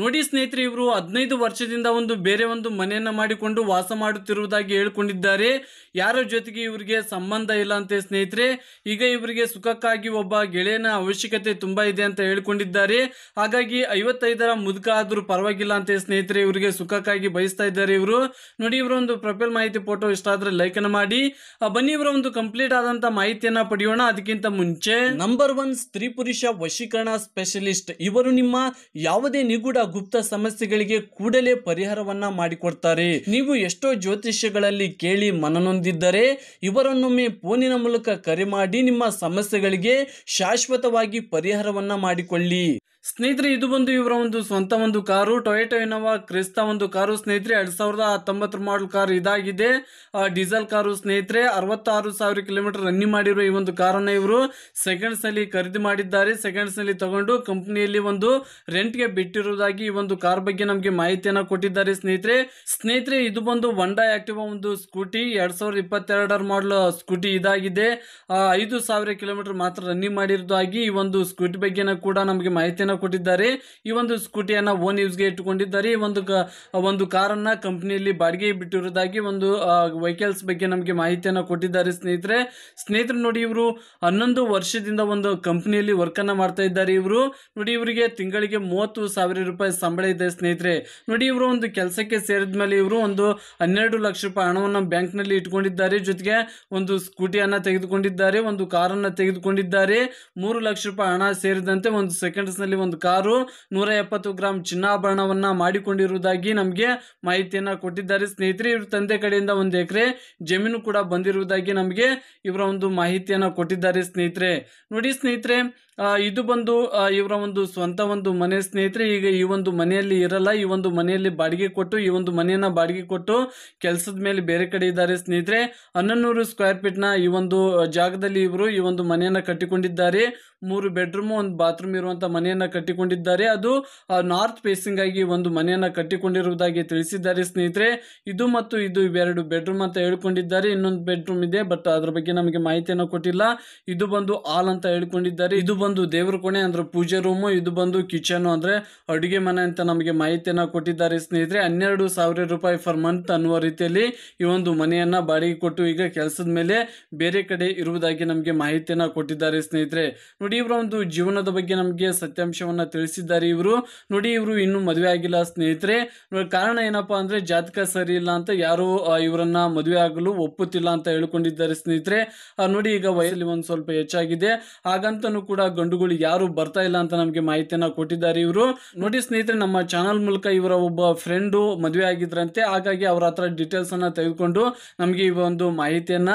ನೋಡಿ ಸ್ನೇಹಿತರೆ ಇವರು ಹದಿನೈದು ವರ್ಷದಿಂದ ಒಂದು ಬೇರೆ ಒಂದು ಮನೆಯನ್ನ ಮಾಡಿಕೊಂಡು ವಾಸ ಮಾಡುತ್ತಿರುವುದಾಗಿ ಹೇಳ್ಕೊಂಡಿದ್ದಾರೆ ಯಾರ ಜೊತೆಗೆ ಇವರಿಗೆ ಸಂಬಂಧ ಇಲ್ಲ ಅಂತ ಸ್ನೇಹಿತರೆ ಈಗ ಇವರಿಗೆ ಸುಖಕ್ಕಾಗಿ ಒಬ್ಬ ಗೆಳೆಯನ ಅವಶ್ಯಕತೆ ತುಂಬಾ ಇದೆ ಅಂತ ಹೇಳ್ಕೊಂಡಿದ್ದಾರೆ ಹಾಗಾಗಿ ಐವತ್ತೈದರ ಮುದುಕ ಆದರೂ ಪರವಾಗಿಲ್ಲ ಅಂತ ಸ್ನೇಹಿತರೆ ಇವರಿಗೆ ಸುಖಕ್ಕಾಗಿ ಬಯಸ್ತಾ ಇದ್ದಾರೆ ಇವರು ನೋಡಿ ಇವರ ಒಂದು ಪ್ರೊಫೈಲ್ ಮಾಹಿತಿ ಫೋಟೋ ಇಷ್ಟ ಆದರೆ ಲೈಕನ್ನು ಮಾಡಿ ಬನ್ನಿ ಇವರ ಒಂದು ಕಂಪ್ಲೀಟ್ ಆದಂತ ಮಾಹಿತಿಯನ್ನ ಪಡೆಯೋಣ ಅದಕ್ಕಿಂತ ಮುಂಚೆ ನಂಬರ್ ಒನ್ ಸ್ತ್ರೀ ಪುರುಷ ವಶೀಕರಣ ಸ್ಪೆಷಲಿಸ್ಟ್ ಇವರು ನಿಮ್ಮ ಯಾವುದೇ ನಿಗೂಢ ಗುಪ್ತ ಸಮಸ್ಯೆಗಳಿಗೆ ಕೂಡಲೇ ಪರಿಹಾರವನ್ನ ಮಾಡಿಕೊಡ್ತಾರೆ ನೀವು ಎಷ್ಟೋ ಜ್ಯೋತಿಷ್ಯಗಳಲ್ಲಿ ಕೇಳಿ ಮನನೊಂದಿದ್ದರೆ ಇವರನ್ನೊಮ್ಮೆ ಫೋನಿನ ಮೂಲಕ ಕರೆ ಮಾಡಿ ನಿಮ್ಮ ಸಮಸ್ಯೆಗಳಿಗೆ ಶಾಶ್ವತವಾಗಿ ಪರಿಹಾರವನ್ನ ಮಾಡಿಕೊಳ್ಳಿ ಸ್ನೇಹಿತರೆ ಇದು ಬಂದು ಇವರ ಒಂದು ಸ್ವಂತ ಒಂದು ಕಾರು ಟೊಯೆಟೊ ಇನೋವಾ ಕ್ರಿಸ್ತ ಒಂದು ಕಾರು ಸ್ನೇಹಿತರೆ ಎರಡ್ ಸಾವಿರದ ಹತ್ತೊಂಬತ್ತು ಮಾಡಲ್ ಕಾರು ಇದಾಗಿದೆ ಡೀಸೆಲ್ ಕಾರು ಸ್ನೇಹಿತರೆ ಅರವತ್ತಾರು ಸಾವಿರ ಕಿಲೋಮೀಟರ್ ರನ್ನಿಂಗ್ ಮಾಡಿರುವ ಈ ಒಂದು ಕಾರನ್ನ ಇವರು ಸೆಕೆಂಡ್ಸ್ ನಲ್ಲಿ ಖರೀದಿ ಮಾಡಿದ್ದಾರೆ ಸೆಕೆಂಡ್ಸ್ ನಲ್ಲಿ ತಗೊಂಡು ಕಂಪ್ನಿಯಲ್ಲಿ ಒಂದು ರೆಂಟ್ ಗೆ ಬಿಟ್ಟಿರುವುದಾಗಿ ಈ ಒಂದು ಕಾರ್ ಬಗ್ಗೆ ನಮಗೆ ಮಾಹಿತಿಯನ್ನ ಕೊಟ್ಟಿದ್ದಾರೆ ಸ್ನೇಹಿತರೆ ಸ್ನೇಹಿತರೆ ಇದು ಬಂದು ವಂಡಾ ಆಕ್ಟಿವ್ ಒಂದು ಸ್ಕೂಟಿ ಎರಡ್ ಸಾವಿರದ ಇಪ್ಪತ್ತೆರಡರ ಮಾಡಲ್ ಸ್ಕೂಟಿ ಇದಾಗಿದೆ ಐದು ಸಾವಿರ ಕಿಲೋಮೀಟರ್ ಮಾತ್ರ ರನ್ನಿಂಗ್ ಮಾಡಿರುವುದಾಗಿ ಈ ಒಂದು ಸ್ಕೂಟಿ ಬಗ್ಗೆ ಕೂಡ ನಮಗೆ ಮಾಹಿತಿಯನ್ನು ಸ್ಕೂಟಿಯನ್ನು ಕೊಟ್ಟಿದ್ದಾರೆ ಈ ಒಂದು ಸ್ಕೂಟಿಯನ್ನು ಓನ್ ಯೂಸ್ಗೆ ಇಟ್ಟುಕೊಂಡಿದ್ದಾರೆ ಈ ಒಂದು ಒಂದು ಕಾರನ್ನು ಕಂಪ್ನಿಯಲ್ಲಿ ಬಾಡಿಗೆ ಬಿಟ್ಟಿರುವುದಾಗಿ ಒಂದು ವೆಹಿಕಲ್ಸ್ ಬಗ್ಗೆ ನಮಗೆ ಮಾಹಿತಿಯನ್ನು ಕೊಟ್ಟಿದ್ದಾರೆ ಸ್ನೇಹಿತರೆ ಸ್ನೇಹಿತರು ನೋಡಿ ಇವರು ಹನ್ನೊಂದು ವರ್ಷದಿಂದ ಒಂದು ಕಂಪ್ನಿಯಲ್ಲಿ ವರ್ಕನ್ನು ಮಾಡ್ತಾ ಇದ್ದಾರೆ ಇವರು ನೋಡಿ ಇವರಿಗೆ ತಿಂಗಳಿಗೆ ಮೂವತ್ತು ಸಾವಿರ ರೂಪಾಯಿ ಸಂಬಳ ಇದೆ ಸ್ನೇಹಿತರೆ ನೋಡಿ ಇವರು ಒಂದು ಕೆಲಸಕ್ಕೆ ಸೇರಿದ ಮೇಲೆ ಇವರು ಒಂದು ಹನ್ನೆರಡು ಲಕ್ಷ ರೂಪಾಯಿ ಹಣವನ್ನು ನಲ್ಲಿ ಇಟ್ಕೊಂಡಿದ್ದಾರೆ ಜೊತೆಗೆ ಒಂದು ಸ್ಕೂಟಿಯನ್ನ ತೆಗೆದುಕೊಂಡಿದ್ದಾರೆ ಒಂದು ಕಾರನ್ನು ತೆಗೆದುಕೊಂಡಿದ್ದಾರೆ ಮೂರು ಲಕ್ಷ ರೂಪಾಯಿ ಹಣ ಸೇರಿದಂತೆ ಒಂದು ನಲ್ಲಿ ಒಂದು ಕಾರು ನೂರ ಎಪ್ಪತ್ತು ಗ್ರಾಂ ಚಿನ್ನಾಭರಣವನ್ನ ಮಾಡಿಕೊಂಡಿರುವುದಾಗಿ ನಮಗೆ ಮಾಹಿತಿಯನ್ನ ಕೊಟ್ಟಿದ್ದಾರೆ ಸ್ನೇಹಿತರೆ ಇವ್ರ ತಂದೆ ಕಡೆಯಿಂದ ಒಂದು ಎಕರೆ ಜಮೀನು ಕೂಡ ಬಂದಿರುವುದಾಗಿ ನಮಗೆ ಇವರ ಒಂದು ಮಾಹಿತಿಯನ್ನ ಕೊಟ್ಟಿದ್ದಾರೆ ಸ್ನೇಹಿತರೆ ನೋಡಿ ಸ್ನೇಹಿತರೆ ಇದು ಬಂದು ಇವರ ಒಂದು ಸ್ವಂತ ಒಂದು ಮನೆ ಸ್ನೇಹಿತರೆ ಈಗ ಈ ಒಂದು ಮನೆಯಲ್ಲಿ ಇರಲ್ಲ ಈ ಒಂದು ಮನೆಯಲ್ಲಿ ಬಾಡಿಗೆ ಕೊಟ್ಟು ಈ ಒಂದು ಮನೆಯನ್ನ ಬಾಡಿಗೆ ಕೊಟ್ಟು ಕೆಲಸದ ಮೇಲೆ ಬೇರೆ ಕಡೆ ಇದ್ದಾರೆ ಸ್ನೇಹಿತರೆ ಹನ್ನೊಂದು ಸ್ಕ್ವೇರ್ ಫೀಟ್ನ ಈ ಒಂದು ಜಾಗದಲ್ಲಿ ಇವರು ಈ ಒಂದು ಮನೆಯನ್ನು ಕಟ್ಟಿಕೊಂಡಿದ್ದಾರೆ ಮೂರು ಬೆಡ್ರೂಮು ಒಂದು ಬಾತ್ರೂಮ್ ಇರುವಂಥ ಮನೆಯನ್ನು ಕಟ್ಟಿಕೊಂಡಿದ್ದಾರೆ ಅದು ನಾರ್ತ್ ಫೇಸಿಂಗ್ ಆಗಿ ಒಂದು ಮನೆಯನ್ನು ಕಟ್ಟಿಕೊಂಡಿರುವುದಾಗಿ ತಿಳಿಸಿದ್ದಾರೆ ಸ್ನೇಹಿತರೆ ಇದು ಮತ್ತು ಇದು ಇವೆರಡು ಬೆಡ್ರೂಮ್ ಅಂತ ಹೇಳ್ಕೊಂಡಿದ್ದಾರೆ ಇನ್ನೊಂದು ಬೆಡ್ರೂಮ್ ಇದೆ ಬಟ್ ಅದರ ಬಗ್ಗೆ ನಮಗೆ ಮಾಹಿತಿಯನ್ನು ಕೊಟ್ಟಿಲ್ಲ ಇದು ಬಂದು ಹಾಲ್ ಅಂತ ಹೇಳ್ಕೊಂಡಿದ್ದಾರೆ ಇದು ಬಂದು ದೇವರ ಕೋಣೆ ಅಂದ್ರೆ ಪೂಜೆ ರೂಮು ಇದು ಬಂದು ಕಿಚನ್ ಅಂದ್ರೆ ಅಡುಗೆ ಮನೆ ಅಂತ ನಮಗೆ ಮಾಹಿತಿಯನ್ನು ಕೊಟ್ಟಿದ್ದಾರೆ ಸ್ನೇಹಿತರೆ ಹನ್ನೆರಡು ಸಾವಿರ ರೂಪಾಯಿ ಫರ್ ಮಂತ್ ಅನ್ನುವ ರೀತಿಯಲ್ಲಿ ಈ ಒಂದು ಮನೆಯನ್ನ ಬಾಡಿಗೆ ಕೊಟ್ಟು ಈಗ ಕೆಲಸದ ಮೇಲೆ ಬೇರೆ ಕಡೆ ಇರುವುದಾಗಿ ನಮಗೆ ಮಾಹಿತಿಯನ್ನ ಕೊಟ್ಟಿದ್ದಾರೆ ಸ್ನೇಹಿತರೆ ನೋಡಿ ನೋಡಿ ಇವರ ಒಂದು ಜೀವನದ ಬಗ್ಗೆ ನಮಗೆ ಸತ್ಯಾಂಶವನ್ನು ತಿಳಿಸಿದ್ದಾರೆ ಇವರು ನೋಡಿ ಇವರು ಇನ್ನೂ ಮದುವೆ ಆಗಿಲ್ಲ ಸ್ನೇಹಿತರೆ ಕಾರಣ ಏನಪ್ಪಾ ಅಂದ್ರೆ ಜಾತಕ ಸರಿ ಇಲ್ಲ ಅಂತ ಯಾರು ಇವರನ್ನ ಮದುವೆ ಆಗಲು ಒಪ್ಪುತ್ತಿಲ್ಲ ಅಂತ ಹೇಳ್ಕೊಂಡಿದ್ದಾರೆ ಸ್ನೇಹಿತರೆ ನೋಡಿ ಈಗ ವಯಸ್ಸಲ್ಲಿ ಒಂದು ಸ್ವಲ್ಪ ಹೆಚ್ಚಾಗಿದೆ ಹಾಗಂತನೂ ಕೂಡ ಗಂಡುಗಳು ಯಾರು ಬರ್ತಾ ಇಲ್ಲ ಅಂತ ನಮಗೆ ಮಾಹಿತಿಯನ್ನ ಕೊಟ್ಟಿದ್ದಾರೆ ಇವರು ನೋಡಿ ಸ್ನೇಹಿತರೆ ನಮ್ಮ ಚಾನಲ್ ಮೂಲಕ ಇವರ ಒಬ್ಬ ಫ್ರೆಂಡು ಮದುವೆ ಆಗಿದ್ರಂತೆ ಹಾಗಾಗಿ ಅವರ ಹತ್ರ ಡೀಟೇಲ್ಸ್ ಅನ್ನ ತೆಗೆದುಕೊಂಡು ನಮಗೆ ಈ ಒಂದು ಮಾಹಿತಿಯನ್ನ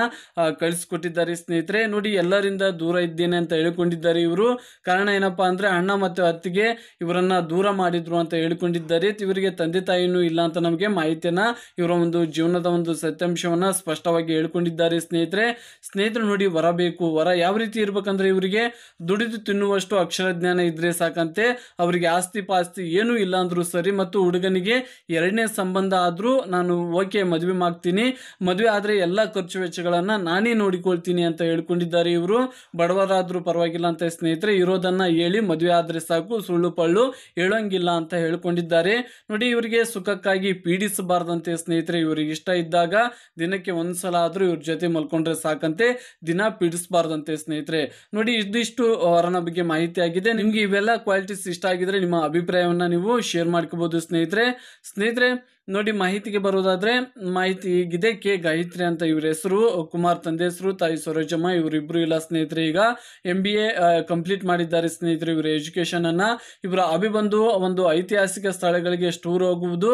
ಕಳಿಸ್ಕೊಟ್ಟಿದ್ದಾರೆ ಸ್ನೇಹಿತರೆ ನೋಡಿ ಎಲ್ಲರಿಂದ ದೂರ ಇದ್ದೇನೆ ಅಂತ ಹೇಳಿಕೊಂಡಿದ್ದ ಹೇಳಿಕೊಂಡಿದ್ದಾರೆ ಇವರು ಕಾರಣ ಏನಪ್ಪಾ ಅಂದ್ರೆ ಅಣ್ಣ ಮತ್ತು ಅತ್ತಿಗೆ ಇವರನ್ನ ದೂರ ಮಾಡಿದ್ರು ಅಂತ ಹೇಳಿಕೊಂಡಿದ್ದಾರೆ ಇವರಿಗೆ ತಂದೆ ತಾಯಿನೂ ಇಲ್ಲ ಅಂತ ನಮಗೆ ಮಾಹಿತಿಯನ್ನು ಇವರ ಒಂದು ಜೀವನದ ಒಂದು ಸತ್ಯಾಂಶವನ್ನ ಸ್ಪಷ್ಟವಾಗಿ ಹೇಳ್ಕೊಂಡಿದ್ದಾರೆ ಸ್ನೇಹಿತರೆ ಸ್ನೇಹಿತರು ನೋಡಿ ವರ ಬೇಕು ವರ ಯಾವ ರೀತಿ ಇರಬೇಕಂದ್ರೆ ಇವರಿಗೆ ದುಡಿದು ತಿನ್ನುವಷ್ಟು ಅಕ್ಷರ ಜ್ಞಾನ ಇದ್ರೆ ಸಾಕಂತೆ ಅವರಿಗೆ ಆಸ್ತಿ ಪಾಸ್ತಿ ಏನೂ ಇಲ್ಲ ಅಂದ್ರು ಸರಿ ಮತ್ತು ಹುಡುಗನಿಗೆ ಎರಡನೇ ಸಂಬಂಧ ಆದ್ರೂ ನಾನು ಓಕೆ ಮದುವೆ ಮಾಡ್ತೀನಿ ಮದುವೆ ಆದ್ರೆ ಎಲ್ಲ ಖರ್ಚು ವೆಚ್ಚಗಳನ್ನ ನಾನೇ ನೋಡಿಕೊಳ್ತೀನಿ ಅಂತ ಹೇಳ್ಕೊಂಡಿದ್ದಾರೆ ಇವರು ಬಡವರಾದರೂ ಪರವಾಗಿಲ್ಲ ಅಂತ ಸ್ನೇಹಿತರೆ ಇರೋದನ್ನ ಹೇಳಿ ಮದುವೆ ಆದರೆ ಸಾಕು ಸುಳ್ಳು ಪಳ್ಳು ಹೇಳೋಂಗಿಲ್ಲ ಅಂತ ಹೇಳ್ಕೊಂಡಿದ್ದಾರೆ ನೋಡಿ ಇವರಿಗೆ ಸುಖಕ್ಕಾಗಿ ಪೀಡಿಸಬಾರ್ದಂತೆ ಸ್ನೇಹಿತರೆ ಇವರಿಗೆ ಇಷ್ಟ ಇದ್ದಾಗ ದಿನಕ್ಕೆ ಒಂದ್ಸಲ ಸಲ ಆದರೂ ಇವ್ರ ಜೊತೆ ಮಲ್ಕೊಂಡ್ರೆ ಸಾಕಂತೆ ದಿನ ಪೀಡಿಸಬಾರ್ದಂತೆ ಸ್ನೇಹಿತರೆ ನೋಡಿ ಇದಿಷ್ಟು ಅವರನ್ನ ಬಗ್ಗೆ ಮಾಹಿತಿ ಆಗಿದೆ ನಿಮಗೆ ಇವೆಲ್ಲ ಕ್ವಾಲಿಟೀಸ್ ಇಷ್ಟ ಆಗಿದ್ರೆ ನಿಮ್ಮ ಅಭಿಪ್ರಾಯವನ್ನು ನೀವು ಶೇರ್ ಮಾಡ್ಕೋಬಹುದು ಸ್ನೇಹಿತರೆ ಸ್ನೇಹಿತರೆ ನೋಡಿ ಮಾಹಿತಿಗೆ ಬರೋದಾದರೆ ಮಾಹಿತಿ ಈಗಿದೆ ಕೆ ಗಾಯತ್ರಿ ಅಂತ ಇವರ ಹೆಸರು ಕುಮಾರ್ ತಂದೆ ಹೆಸರು ತಾಯಿ ಸರೋಜಮ್ಮ ಇವರಿಬ್ಬರು ಇಲ್ಲ ಸ್ನೇಹಿತರೆ ಈಗ ಎಂ ಬಿ ಎ ಕಂಪ್ಲೀಟ್ ಮಾಡಿದ್ದಾರೆ ಸ್ನೇಹಿತರು ಇವರ ಎಜುಕೇಷನನ್ನು ಇವರ ಅಭಿ ಒಂದು ಐತಿಹಾಸಿಕ ಸ್ಥಳಗಳಿಗೆ ಸ್ಟೋರ್ ಹೋಗುವುದು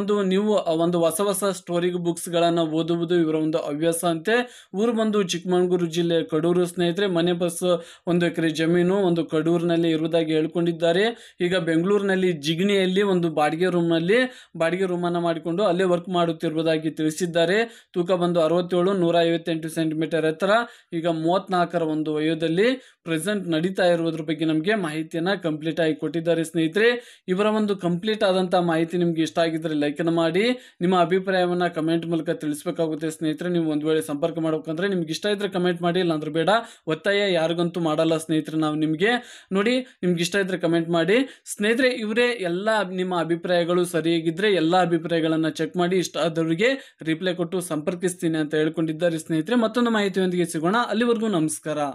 ಒಂದು ನೀವು ಒಂದು ಹೊಸ ಹೊಸ ಸ್ಟೋರಿ ಗಳನ್ನ ಓದುವುದು ಇವರ ಒಂದು ಹವ್ಯಾಸ ಅಂತೆ ಊರು ಬಂದು ಚಿಕ್ಕಮಗಳೂರು ಜಿಲ್ಲೆ ಕಡೂರು ಸ್ನೇಹಿತರೆ ಮನೆ ಬಸ್ ಒಂದು ಎಕರೆ ಜಮೀನು ಒಂದು ಕಡೂರಿನಲ್ಲಿ ಇರುವುದಾಗಿ ಹೇಳ್ಕೊಂಡಿದ್ದಾರೆ ಈಗ ಬೆಂಗಳೂರಿನಲ್ಲಿ ಜಿಗಣಿಯಲ್ಲಿ ಒಂದು ಬಾಡಿಗೆ ರೂಮ್ ನಲ್ಲಿ ಬಾಡಿಗೆ ರೂಮ್ ತೀರ್ಮಾನ ಮಾಡಿಕೊಂಡು ಅಲ್ಲೇ ವರ್ಕ್ ಮಾಡುತ್ತಿರುವುದಾಗಿ ತಿಳಿಸಿದ್ದಾರೆ ತೂಕ ಬಂದು ಅರವತ್ತೇಳು ನೂರ ಐವತ್ತೆಂಟು ಸೆಂಟಿಮೀಟರ್ ಎತ್ತರ ಈಗ ಮೂವತ್ನಾಲ್ಕರ ಒಂದು ವಯೋದಲ್ಲಿ ಪ್ರೆಸೆಂಟ್ ನಡೀತಾ ಇರುವುದ್ರ ಬಗ್ಗೆ ನಮಗೆ ಮಾಹಿತಿಯನ್ನ ಕಂಪ್ಲೀಟ್ ಆಗಿ ಕೊಟ್ಟಿದ್ದಾರೆ ಸ್ನೇಹಿತರೆ ಇವರ ಒಂದು ಕಂಪ್ಲೀಟ್ ಆದಂತಹ ಮಾಹಿತಿ ನಿಮ್ಗೆ ಇಷ್ಟ ಆಗಿದ್ರೆ ಲೈಕ್ ಮಾಡಿ ನಿಮ್ಮ ಅಭಿಪ್ರಾಯವನ್ನ ಕಮೆಂಟ್ ಮೂಲಕ ತಿಳಿಸಬೇಕಾಗುತ್ತೆ ಸ್ನೇಹಿತರೆ ನೀವು ಒಂದ್ ವೇಳೆ ಸಂಪರ್ಕ ಮಾಡಬೇಕಂದ್ರೆ ನಿಮ್ಗೆ ಇಷ್ಟ ಇದ್ರೆ ಕಮೆಂಟ್ ಮಾಡಿ ಇಲ್ಲಾಂದ್ರೆ ಬೇಡ ಒತ್ತಾಯ ಯಾರಿಗಂತೂ ಮಾಡಲ್ಲ ಸ್ನೇಹಿತರೆ ನಾವು ನಿಮಗೆ ನೋಡಿ ನಿಮ್ಗೆ ಇಷ್ಟ ಇದ್ರೆ ಕಮೆಂಟ್ ಮಾಡಿ ಸ್ನೇಹಿತರೆ ಇವರೇ ಎಲ್ಲ ನಿಮ್ಮ ಅಭಿಪ್ರಾಯಗಳು ಸರಿಯಾಗಿದ್ರೆ ಎಲ್ಲ ಅಭಿಪ್ರಾಯಗಳನ್ನು ಚೆಕ್ ಮಾಡಿ ಇಷ್ಟ ಆದವರಿಗೆ ರಿಪ್ಲೈ ಕೊಟ್ಟು ಸಂಪರ್ಕಿಸ್ತೀನಿ ಅಂತ ಹೇಳ್ಕೊಂಡಿದ್ದಾರೆ ಸ್ನೇಹಿತರೆ ಮತ್ತೊಂದು ಮಾಹಿತಿಯೊಂದಿಗೆ ಸಿಗೋಣ ಅಲ್ಲಿವರೆಗೂ ನಮಸ್ಕಾರ